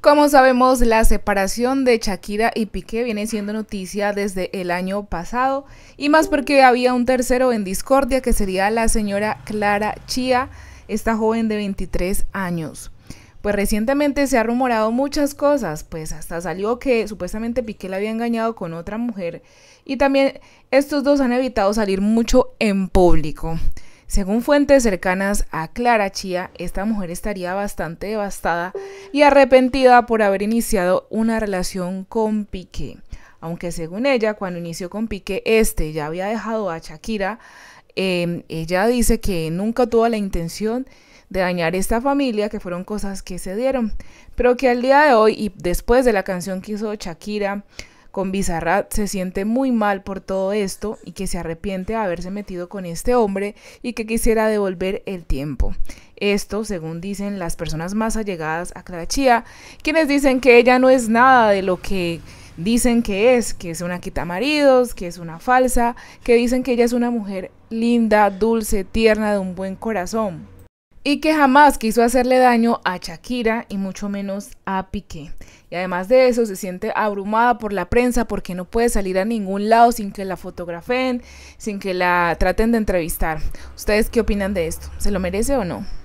Como sabemos, la separación de Shakira y Piqué viene siendo noticia desde el año pasado, y más porque había un tercero en discordia que sería la señora Clara Chía, esta joven de 23 años. Pues recientemente se ha rumorado muchas cosas, pues hasta salió que supuestamente Piqué la había engañado con otra mujer, y también estos dos han evitado salir mucho en público. Según fuentes cercanas a Clara Chía, esta mujer estaría bastante devastada y arrepentida por haber iniciado una relación con Piqué. Aunque según ella, cuando inició con Piqué, este ya había dejado a Shakira, em, ella dice que nunca tuvo la intención de dañar esta familia, que fueron cosas que se dieron, pero que al día de hoy y después de la canción que hizo Shakira con Bizarrat se siente muy mal por todo esto y que se arrepiente de haberse metido con este hombre y que quisiera devolver el tiempo. Esto, según dicen las personas más allegadas a Clarachía, quienes dicen que ella no es nada de lo que dicen que es, que es una quitamaridos, que es una falsa, que dicen que ella es una mujer linda, dulce, tierna, de un buen corazón y que jamás quiso hacerle daño a Shakira y mucho menos a Piqué. Y además de eso se siente abrumada por la prensa porque no puede salir a ningún lado sin que la fotografen, sin que la traten de entrevistar. ¿Ustedes qué opinan de esto? ¿Se lo merece o no?